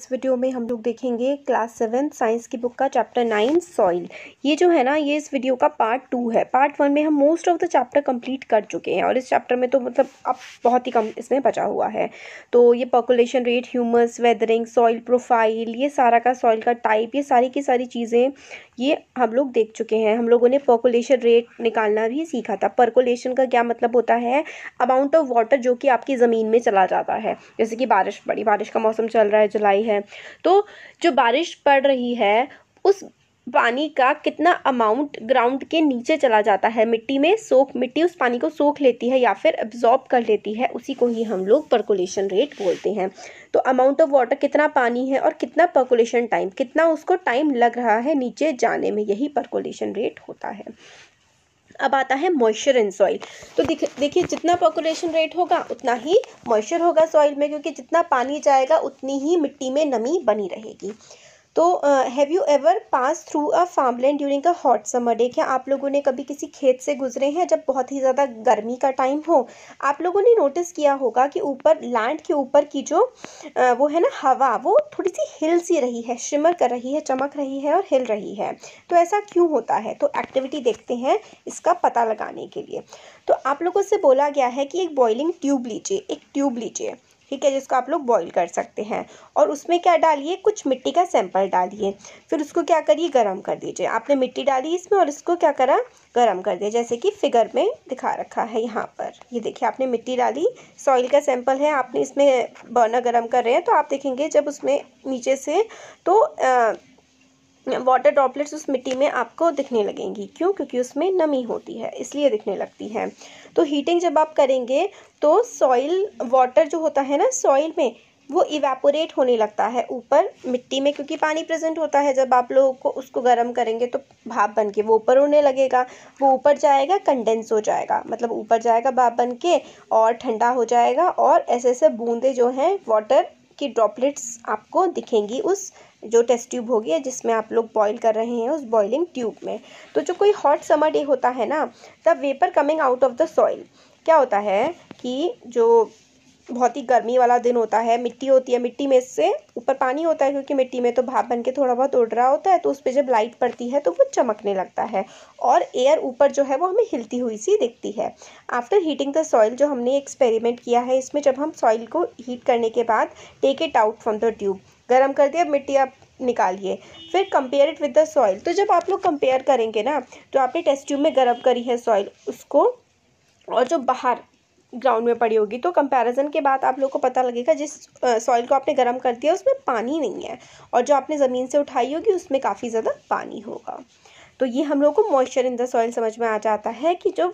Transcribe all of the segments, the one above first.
इस वीडियो में हम लोग देखेंगे क्लास सेवन साइंस की बुक का चैप्टर नाइन सॉइल ये जो है ना ये इस वीडियो का पार्ट टू है पार्ट वन में हम most of the chapter complete कर चुके हैं और इस चैप्टर में तो मतलब अब बहुत ही कम इसमें बचा हुआ है तो ये population rate humus weathering soil profile ये सारा का सॉइल का टाइप ये सारी की सारी चीज़ें ये हम लोग देख चुके हैं हम लोगों ने पर्कुलेशन रेट निकालना भी सीखा था पर्कुलेशन का क्या मतलब होता है अमाउंट ऑफ वाटर जो कि आपकी ज़मीन में चला जाता है जैसे कि बारिश पड़ी बारिश का मौसम चल रहा है जुलाई है तो जो बारिश पड़ रही है उस पानी का कितना अमाउंट ग्राउंड के नीचे चला जाता है मिट्टी में सोख मिट्टी उस पानी को सोख लेती है या फिर एब्जॉर्ब कर लेती है उसी को ही हम लोग परकुलेशन रेट बोलते हैं तो अमाउंट ऑफ वाटर कितना पानी है और कितना परकुलेशन टाइम कितना उसको टाइम लग रहा है नीचे जाने में यही परकुलेशन रेट होता है अब आता है मॉइस्चर इन सॉइल तो देखिए जितना पॉकुलेशन रेट होगा उतना ही मॉइस्चर होगा सॉइल में क्योंकि जितना पानी जाएगा उतनी ही मिट्टी में नमी बनी रहेगी तो have you ever pass through a farmland during a hot summer day क्या आप लोगों ने कभी किसी खेत से गुजरे हैं जब बहुत ही ज़्यादा गर्मी का टाइम हो आप लोगों ने नोटिस किया होगा कि ऊपर लैंड के ऊपर की जो वो है ना हवा वो थोड़ी सी हिल सी रही है शिमर कर रही है चमक रही है और हिल रही है तो ऐसा क्यों होता है तो एक्टिविटी देखते हैं इसका पता लगाने के लिए तो आप लोगों से बोला गया है कि एक बॉइलिंग ट्यूब लीजिए एक ट्यूब लीजिए ठीक है जिसको आप लोग बॉईल कर सकते हैं और उसमें क्या डालिए कुछ मिट्टी का सैंपल डालिए फिर उसको क्या करिए गर्म कर दीजिए आपने मिट्टी डाली इसमें और इसको क्या करा गर्म कर दिया जैसे कि फिगर में दिखा रखा है यहाँ पर ये देखिए आपने मिट्टी डाली सॉइल का सैंपल है आपने इसमें बर्नर गर्म कर रहे हैं तो आप देखेंगे जब उसमें नीचे से तो आ, वाटर ड्रॉपलेट्स उस मिट्टी में आपको दिखने लगेंगी क्यों क्योंकि उसमें नमी होती है इसलिए दिखने लगती है तो हीटिंग जब आप करेंगे तो सॉइल वाटर जो होता है ना सॉइल में वो इवेपोरेट होने लगता है ऊपर मिट्टी में क्योंकि पानी प्रेजेंट होता है जब आप लोगों को उसको गर्म करेंगे तो भाप बन के वो ऊपर उड़ने लगेगा वो ऊपर जाएगा कंडेंस हो जाएगा मतलब ऊपर जाएगा भाप बन के और ठंडा हो जाएगा और ऐसे ऐसे बूंदे जो हैं वाटर की ड्रॉपलेट्स आपको दिखेंगी उस जो टेस्ट ट्यूब होगी है जिसमें आप लोग बॉईल कर रहे हैं उस बॉइलिंग ट्यूब में तो जो कोई हॉट समर डे होता है ना the vapour coming out of the soil क्या होता है कि जो बहुत ही गर्मी वाला दिन होता है मिट्टी होती है मिट्टी में से ऊपर पानी होता है क्योंकि मिट्टी में तो भाप बन के थोड़ा बहुत उड़ रहा होता है तो उस पर जब लाइट पड़ती है तो वो चमकने लगता है और एयर ऊपर जो है वो हमें हिलती हुई सी दिखती है आफ्टर हीटिंग द सॉइल जो हमने एक्सपेरिमेंट किया है इसमें जब हम सॉइल को हीट करने के बाद take it out from the tube गर्म कर दिया मिट्टी आप निकालिए फिर compare it with the soil तो जब आप लोग कंपेयर करेंगे ना तो आपने टेस्ट ट्यूब में गर्म करी है सॉइल उसको और जो बाहर ग्राउंड में पड़ी होगी तो कंपैरिजन के बाद आप लोग को पता लगेगा जिस सॉइल को आपने गर्म कर दिया उसमें पानी नहीं है और जो आपने ज़मीन से उठाई होगी उसमें काफ़ी ज़्यादा पानी होगा तो ये हम लोग को मॉइस्चर इन द सॉइल समझ में आ जाता है कि जो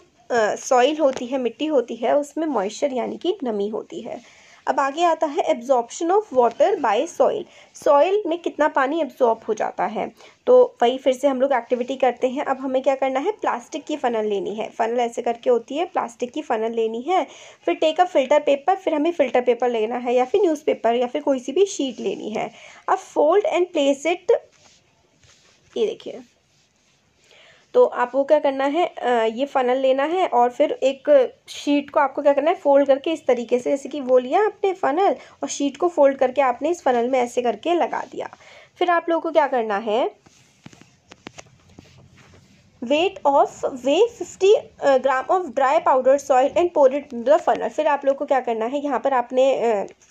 सॉइल होती है मिट्टी होती है उसमें मॉइस्चर यानी कि नमी होती है अब आगे आता है absorption of water by soil soil में कितना पानी एब्जॉर्ब हो जाता है तो वही फिर से हम लोग एक्टिविटी करते हैं अब हमें क्या करना है प्लास्टिक की फ़नल लेनी है फ़नल ऐसे करके होती है प्लास्टिक की फ़नल लेनी है फिर टेक अ फ़िल्टर पेपर फिर हमें फ़िल्टर पेपर लेना है या फिर न्यूज़पेपर या फिर कोई सी भी शीट लेनी है अब फोल्ड एंड प्लेस इट ये देखिए तो आपको क्या करना है ये फ़नल लेना है और फिर एक शीट को आपको क्या करना है फ़ोल्ड करके इस तरीके से जैसे कि वो लिया आपने फ़नल और शीट को फ़ोल्ड करके आपने इस फ़नल में ऐसे करके लगा दिया फिर आप लोगों को क्या करना है weight of weigh fifty gram of dry powder soil and pour it the funnel फिर आप लोग को क्या करना है यहाँ पर आपने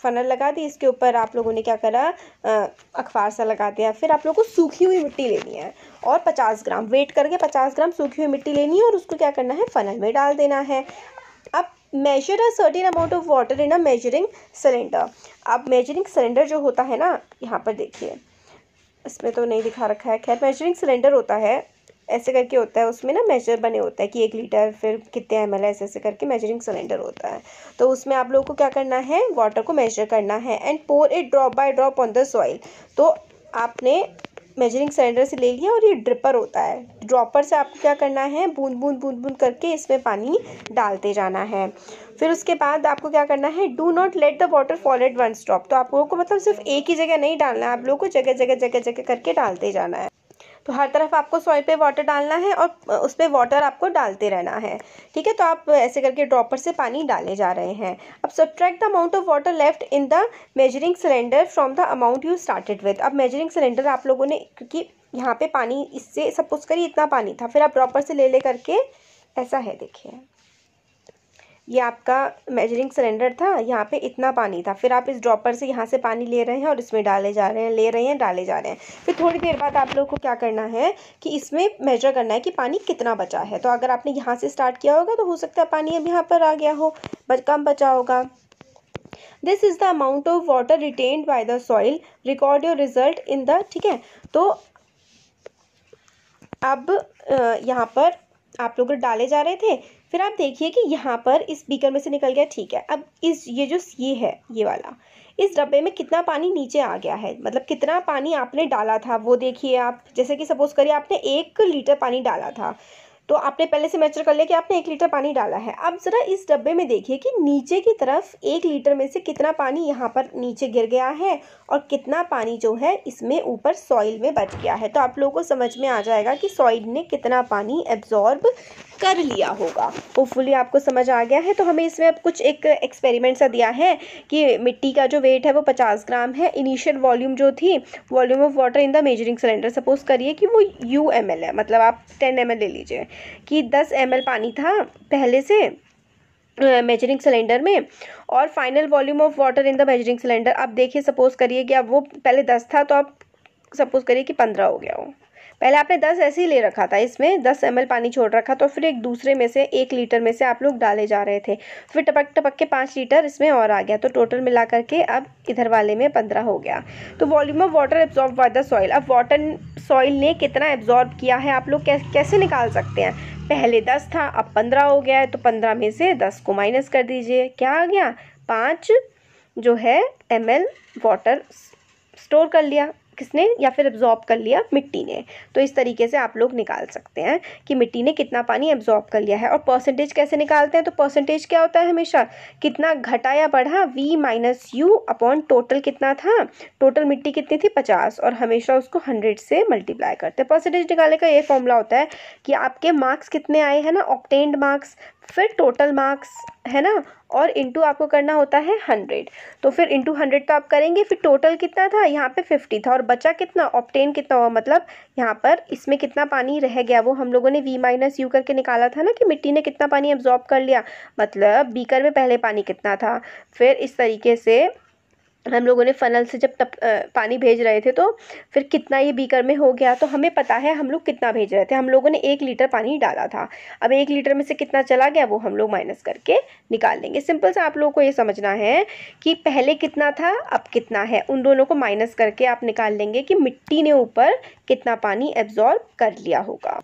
फनल uh, लगा दी इसके ऊपर आप लोगों ने क्या करा uh, अखबार सा लगा दिया फिर आप लोग को सूखी हुई मिट्टी लेनी है और पचास ग्राम वेट करके पचास ग्राम सूखी हुई मिट्टी लेनी है और उसको क्या करना है फनल में डाल देना है अब measure a certain amount of water in a measuring cylinder अब मेजरिंग सिलेंडर जो होता है ना यहाँ पर देखिए इसमें तो नहीं दिखा रखा है खैर मेजरिंग सिलेंडर होता है ऐसे करके होता है उसमें ना मेजर बने होता है कि एक लीटर फिर कितने एम एल ऐसे ऐसे करके मेजरिंग सिलेंडर होता है तो उसमें आप लोगों को क्या करना है वाटर को मेजर करना है and pour it drop by drop on the soil तो आपने मेजरिंग सिलेंडर से ले लिया और ये ड्रिपर होता है ड्रॉपर से आपको क्या करना है बूंद बूंद बूंद बूंद करके इसमें पानी डालते जाना है फिर उसके बाद आपको क्या करना है do not let the water fall at one stop तो आप लोगों को मतलब सिर्फ एक ही जगह नहीं डालना है आप लोगों को जगह जगह जगह जगह करके डालते जाना है तो हर तरफ आपको सॉइल पे वाटर डालना है और उस पर वाटर आपको डालते रहना है ठीक है तो आप ऐसे करके ड्रॉपर से पानी डाले जा रहे हैं अब subtract the amount of water left in the measuring cylinder from the amount you started with अब मेजरिंग सिलेंडर आप लोगों ने क्योंकि यहाँ पे पानी इससे सपोज करिए इतना पानी था फिर आप ड्रॉपर से ले ले करके ऐसा है देखिए ये आपका मेजरिंग सिलेंडर था यहाँ पे इतना पानी था फिर आप इस ड्रॉपर से यहाँ से पानी ले रहे हैं और इसमें डाले जा रहे हैं ले रहे हैं डाले जा रहे हैं फिर थोड़ी देर बाद आप लोग को क्या करना है कि इसमें मेजर करना है कि पानी कितना बचा है तो अगर आपने यहाँ से स्टार्ट किया होगा तो हो सकता है पानी अब यहाँ पर आ गया हो कम बचा होगा this is the amount of water retained by the soil record your result in the ठीक है तो अब यहाँ पर आप लोग डाले जा रहे थे फिर आप देखिए कि यहाँ पर इस बीकर में से निकल गया ठीक है अब इस ये जो ये है ये वाला इस डब्बे में कितना पानी नीचे आ गया है मतलब कितना पानी आपने डाला था वो देखिए आप जैसे कि सपोज करिए आपने एक लीटर पानी डाला था तो आपने पहले से मेजर कर लिया कि आपने एक लीटर पानी डाला है अब ज़रा इस डब्बे में देखिए कि नीचे की तरफ एक लीटर में से कितना पानी यहाँ पर नीचे गिर गया है और कितना पानी जो है इसमें ऊपर सॉइल में बच गया है तो आप लोगों को समझ में आ जाएगा कि सॉइल ने कितना पानी एब्जॉर्ब कर लिया होगा होपफुली आपको समझ आ गया है तो हमें इसमें अब कुछ एक एक्सपेरिमेंट सा दिया है कि मिट्टी का जो वेट है वो पचास ग्राम है इनिशियल वॉल्यूम जो थी volume of water in the measuring cylinder suppose करिए कि वो यू एम एल है मतलब आप टेन एम एल ले लीजिए कि दस एम पानी था पहले से मेजरिंग सिलेंडर में और final volume of water in the measuring cylinder आप देखिए सपोज़ करिए कि आप वो पहले दस था तो आप सपोज़ करिए कि पंद्रह हो गया हो पहले आपने दस ऐसे ही ले रखा था इसमें दस एम पानी छोड़ रखा तो फिर एक दूसरे में से एक लीटर में से आप लोग डाले जा रहे थे फिर टपक टपक के पाँच लीटर इसमें और आ गया तो टोटल मिला करके अब इधर वाले में पंद्रह हो गया तो volume of water absorb by the soil अब वाटर सॉइल ने कितना एब्जॉर्ब किया है आप लोग कैसे निकाल सकते हैं पहले दस था अब पंद्रह हो गया है तो पंद्रह में से दस को माइनस कर दीजिए क्या आ गया पाँच जो है एम एल वाटर स्टोर कर लिया किसने या फिर एब्जॉर्ब कर लिया मिट्टी ने तो इस तरीके से आप लोग निकाल सकते हैं कि मिट्टी ने कितना पानी एब्जॉर्ब कर लिया है और परसेंटेज कैसे निकालते हैं तो परसेंटेज क्या होता है हमेशा कितना घटा या बढ़ा v minus u upon total कितना था टोटल मिट्टी कितनी थी पचास और हमेशा उसको हंड्रेड से मल्टीप्लाई करते हैं परसेंटेज निकालने का ये फॉर्मूला होता है कि आपके मार्क्स कितने आए हैं ना ऑप्टेंड मार्क्स फिर टोटल मार्क्स है ना और इंटू आपको करना होता है हंड्रेड तो फिर इंटू हंड्रेड तो आप करेंगे फिर टोटल कितना था यहाँ पे फिफ्टी था और बचा कितना ऑप्टेन कितना हुआ मतलब यहाँ पर इसमें कितना पानी रह गया वो हम लोगों ने वी माइनस यू करके निकाला था ना कि मिट्टी ने कितना पानी एब्जॉर्ब कर लिया मतलब बीकर में पहले पानी कितना था फिर इस तरीके से हम लोगों ने फ़नल से जब तप पानी भेज रहे थे तो फिर कितना ये बीकर में हो गया तो हमें पता है हम लोग कितना भेज रहे थे हम लोगों ने एक लीटर पानी डाला था अब एक लीटर में से कितना चला गया वो हम लोग माइनस करके निकाल लेंगे सिंपल सा आप लोगों को ये समझना है कि पहले कितना था अब कितना है उन दोनों को माइनस करके आप निकाल लेंगे कि मिट्टी ने ऊपर कितना पानी एब्जॉर्ब कर लिया होगा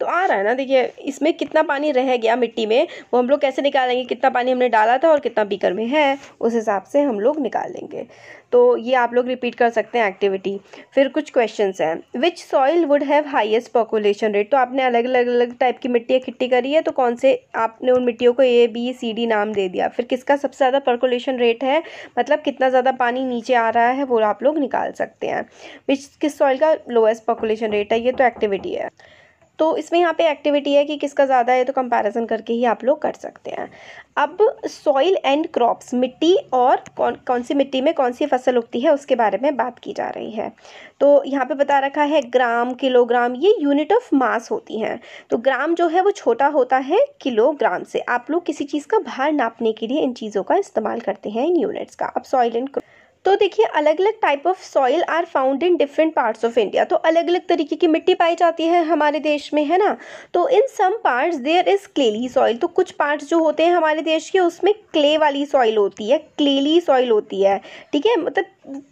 तो आ रहा है ना देखिए इसमें कितना पानी रह गया मिट्टी में वो हम लोग कैसे निकालेंगे कितना पानी हमने डाला था और कितना बीकर में है उस हिसाब से हम लोग निकाल लेंगे तो ये आप लोग रिपीट कर सकते हैं एक्टिविटी फिर कुछ क्वेश्चन हैं which soil would have highest population rate तो आपने अलग अलग अलग टाइप की मिट्टी इकट्ठी करी है तो कौन से आपने उन मिट्टियों को ए बी सी डी नाम दे दिया फिर किसका सबसे ज़्यादा पॉपुलेशन रेट है मतलब कितना ज़्यादा पानी नीचे आ रहा है वो आप लोग निकाल सकते हैं विच किस सॉइल का लोएस्ट पॉपुलेशन रेट है ये तो एक्टिविटी है तो इसमें यहाँ पे एक्टिविटी है कि किसका ज़्यादा है तो कंपैरिजन करके ही आप लोग कर सकते हैं अब सॉइल एंड क्रॉप्स मिट्टी और कौन कौन सी मिट्टी में कौन सी फसल उगती है उसके बारे में बात की जा रही है तो यहाँ पे बता रखा है ग्राम किलोग्राम ये यूनिट ऑफ मास होती हैं तो ग्राम जो है वो छोटा होता है किलोग्राम से आप लोग किसी चीज़ का भार नापने के लिए इन चीज़ों का इस्तेमाल करते हैं इन यूनिट्स का अब सॉइल एंड क्रॉप तो देखिए अलग अलग type of soil are found in different parts of India तो अलग अलग तरीके की मिट्टी पाई जाती है हमारे देश में है ना तो in some parts there is clayey soil तो कुछ पार्ट्स जो होते हैं हमारे देश के उसमें क्ले वाली सॉइल होती है क्लेली सॉइल होती है ठीक है मतलब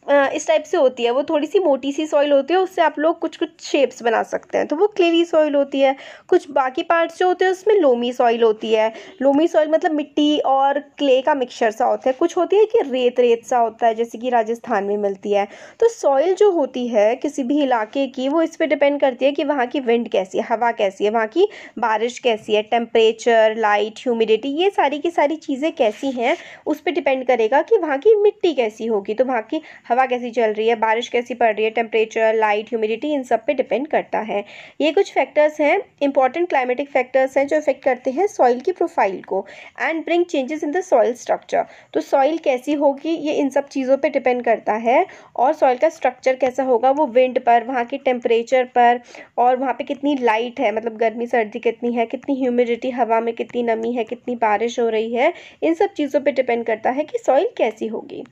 इस टाइप से होती है वो थोड़ी सी मोटी सी सॉइल होती है उससे आप लोग कुछ कुछ शेप्स बना सकते हैं तो वो क्लेवी सॉइल होती है कुछ बाकी पार्ट्स जो होते हैं उसमें लोमी सॉइल होती है लोमी सॉइल मतलब मिट्टी और क्ले का मिक्सचर सा होता है कुछ होती है कि रेत रेत सा होता है जैसे कि राजस्थान में मिलती है तो सॉइल जो होती है किसी भी इलाके की वो इस पर डिपेंड करती है कि वहाँ की विंड कैसी है हवा कैसी है वहाँ की बारिश कैसी है टेम्परेचर लाइट ह्यूमिडिटी ये सारी की सारी चीज़ें कैसी हैं उस पर डिपेंड करेगा कि वहाँ की मिट्टी कैसी होगी तो वहाँ की हवा कैसी चल रही है बारिश कैसी पड़ रही है टेम्परेचर लाइट ह्यूमिडिटी इन सब पे डिपेंड करता है ये कुछ फैक्टर्स हैं इंपॉर्टेंट क्लाइमेटिक फैक्टर्स हैं जो इफेक्ट करते हैं सॉइल की प्रोफाइल को and bring changes in the soil structure तो सॉइल कैसी होगी ये इन सब चीज़ों पर डिपेंड करता है और सॉइल का स्ट्रक्चर कैसा होगा वो विंड पर वहाँ के टेम्परेचर पर और वहाँ पर कितनी लाइट है मतलब गर्मी सर्दी कितनी है कितनी ह्यूमिडिटी हवा में कितनी नमी है कितनी बारिश हो रही है इन सब चीज़ों पर डिपेंड करता है कि सॉइल कैसी होगी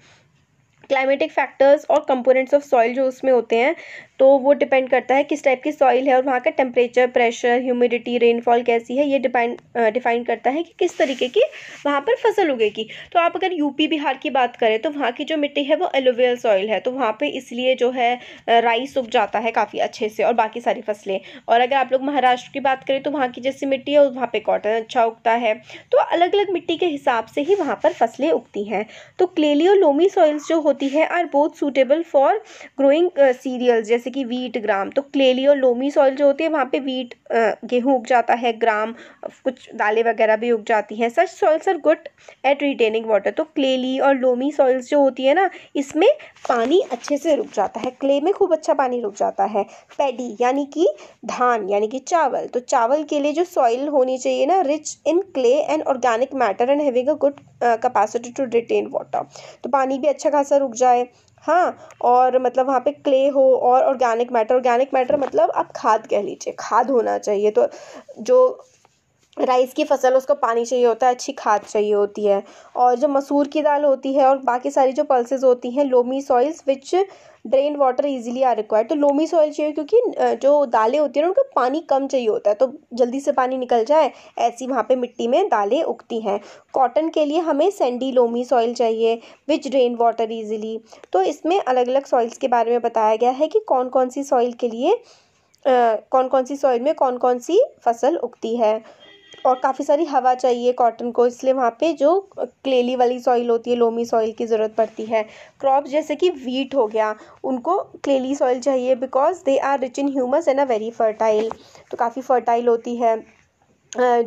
क्लाइमेटिक फैक्टर्स और कंपोनेंट्स ऑफ सॉइल जो उसमें होते हैं तो वो डिपेंड करता है किस टाइप की सॉइल है और वहाँ का टेम्परेचर प्रेशर ह्यूमिडिटी रेनफॉल कैसी है ये डिपेंड डिफाइन करता है कि किस तरीके की वहाँ पर फसल उगेगी तो आप अगर यूपी बिहार की बात करें तो वहाँ की जो मिट्टी है वो एलोवेल सॉइल है तो वहाँ पर इसलिए जो है राइस उग जाता है काफ़ी अच्छे से और बाकी सारी फसलें और अगर आप लोग महाराष्ट्र की बात करें तो वहाँ की जैसी मिट्टी है वहाँ पर कॉटन अच्छा उगता है तो अलग अलग मिट्टी के हिसाब से ही वहाँ पर फसलें उगती हैं तो क्लेली और लोमी सॉइल्स जो होती है are both suitable for growing cereals जैसे जैसे कि वीट ग्राम तो क्लेली और लोमी सॉइल जो होती है वहाँ पे वीट गेहूँ उग जाता है ग्राम कुछ दालें वगैरह भी उग जाती हैं such soils are good at retaining water तो क्लेली और लोमी सॉइल्स जो होती है ना इसमें पानी अच्छे से रुक जाता है क्ले में खूब अच्छा पानी रुक जाता है पैडी यानी कि धान यानी कि चावल तो चावल के लिए जो सॉइल होनी चाहिए ना rich in clay and organic matter and having a good capacity to retain water तो पानी भी अच्छा खासा रुक जाए हाँ और मतलब वहाँ पे क्ले हो और ऑर्गेनिक मैटर ऑर्गेनिक मैटर मतलब आप खाद कह लीजिए खाद होना चाहिए तो जो राइस की फ़सल उसको पानी चाहिए होता है अच्छी खाद चाहिए होती है और जो मसूर की दाल होती है और बाकी सारी जो पल्सेज होती हैं loamy soils which drain water easily are required तो लोमी सॉइल चाहिए क्योंकि जो दालें होती हैं उनको पानी कम चाहिए होता है तो जल्दी से पानी निकल जाए ऐसी वहाँ पे मिट्टी में दालें उगती हैं कॉटन के लिए हमें सेंडी लोमी सॉइल चाहिए विच ड्रेन वाटर ईजिली तो इसमें अलग अलग सॉइल्स के बारे में बताया गया है कि कौन कौन सी सॉइल के लिए कौन कौन सी सॉइल में कौन कौन सी फसल उगती है और काफ़ी सारी हवा चाहिए कॉटन को इसलिए वहाँ पे जो क्लेली वाली सॉइल होती है लोमी सॉइल की ज़रूरत पड़ती है क्रॉप जैसे कि वीट हो गया उनको क्लेली सॉइल चाहिए because they are rich in humus and a very fertile तो काफ़ी फर्टाइल होती है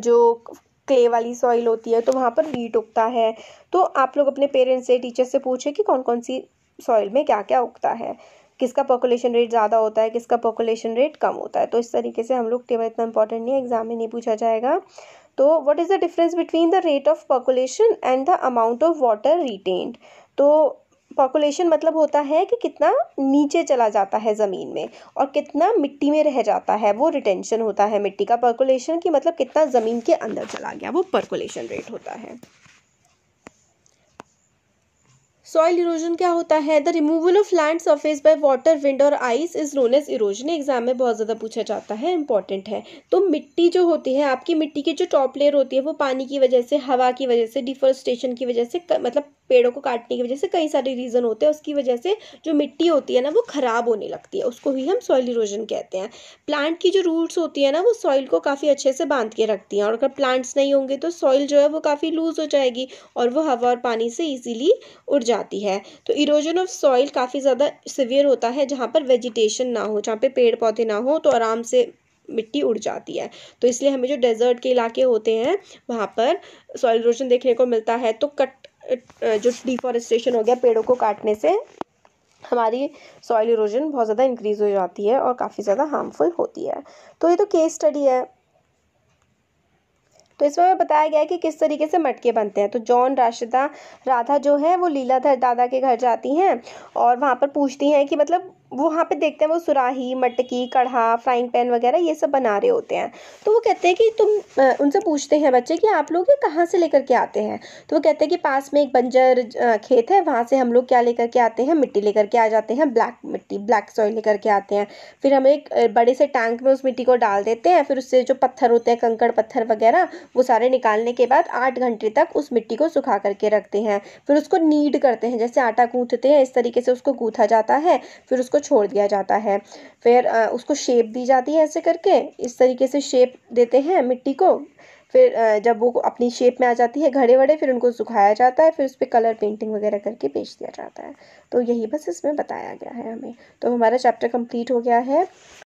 जो क्ले वाली सॉइल होती है तो वहाँ पर वीट उगता है तो आप लोग अपने पेरेंट्स से टीचर से पूछें कि कौन कौन सी सॉइल में क्या क्या उगता है किसका पॉपुलेशन रेट ज़्यादा होता है किसका पॉपुलेशन रेट कम होता है तो इस तरीके से हम लोग टेबल इतना इंपॉर्टेंट नहीं है एग्जाम में नहीं पूछा जाएगा तो what is the difference between the rate of population and the amount of water retained तो पॉपुलेशन मतलब होता है कि कितना नीचे चला जाता है ज़मीन में और कितना मिट्टी में रह जाता है वो रिटेंशन होता है मिट्टी का पॉपुलेशन की मतलब कितना ज़मीन के अंदर चला गया वो पॉपुलेशन रेट होता है सॉइल इरोजन क्या होता है the removal of land surface by water wind और ice is known as erosion exam में बहुत ज़्यादा पूछा जाता है इंपॉर्टेंट है तो मिट्टी जो होती है आपकी मिट्टी की जो टॉप लेयर होती है वो पानी की वजह से हवा की वजह से डिफोरेस्टेशन की वजह से मतलब पेड़ों को काटने की वजह से कई सारे रीज़न होते हैं उसकी वजह से जो मिट्टी होती है ना वो ख़राब होने लगती है उसको ही हम सॉइल इरोजन कहते हैं प्लांट की जो रूट्स होती है ना वो सॉइल को काफ़ी अच्छे से बांध के रखती हैं और अगर प्लांट्स नहीं होंगे तो सॉइल जो है वो काफ़ी लूज़ हो जाएगी और वो हवा और पानी से ईजीली उड़ जाती है तो इरोजन ऑफ सॉइल काफ़ी ज़्यादा सिवियर होता है जहाँ पर वेजिटेशन ना हो जहाँ पर पेड़ पौधे ना हो तो आराम से मिट्टी उड़ जाती है तो इसलिए हमें जो डेजर्ट के इलाके होते हैं वहाँ पर सॉइल इरोजन देखने को मिलता है तो कट Uh, जो डिफॉरेस्टेशन हो गया पेड़ों को काटने से हमारी सॉइल इरोजन बहुत ज़्यादा इंक्रीज़ हो जाती है और काफ़ी ज़्यादा हार्मफुल होती है तो ये तो केस स्टडी है तो इसमें हमें बताया गया है कि किस तरीके से मटके बनते हैं तो जॉन राशिदा राधा जो है वो लीलाधर दादा के घर जाती हैं और वहाँ पर पूछती हैं कि मतलब वो वहाँ पे देखते हैं वो सुराही मटकी कढ़ा फ्राइंग पैन वगैरह ये सब बना रहे होते हैं तो वो कहते हैं कि तुम उनसे पूछते हैं बच्चे कि आप लोग ये कहाँ से लेकर के आते हैं तो वो कहते हैं कि पास में एक बंजर खेत है वहाँ से हम लोग क्या लेकर के आते हैं मिट्टी लेकर के आ जाते हैं ब्लैक मिट्टी ब्लैक सॉइल लेकर के आते हैं फिर हम एक बड़े से टैंक में उस मिट्टी को डाल देते हैं फिर उससे जो पत्थर होते हैं कंकड़ पत्थर वगैरह वो सारे निकालने के बाद आठ घंटे तक उस मिट्टी को सुखा करके रखते हैं फिर उसको नीड करते हैं जैसे आटा कूथते हैं इस तरीके से उसको कूथा जाता है फिर उसको उसको छोड़ दिया जाता है फिर उसको शेप दी जाती है ऐसे करके इस तरीके से शेप देते हैं मिट्टी को फिर जब वो अपनी शेप में आ जाती है घड़े वड़े फिर उनको सुखाया जाता है फिर उस पर कलर पेंटिंग वगैरह करके बेच दिया जाता है तो यही बस इसमें बताया गया है हमें तो हमारा चैप्टर कंप्लीट हो गया है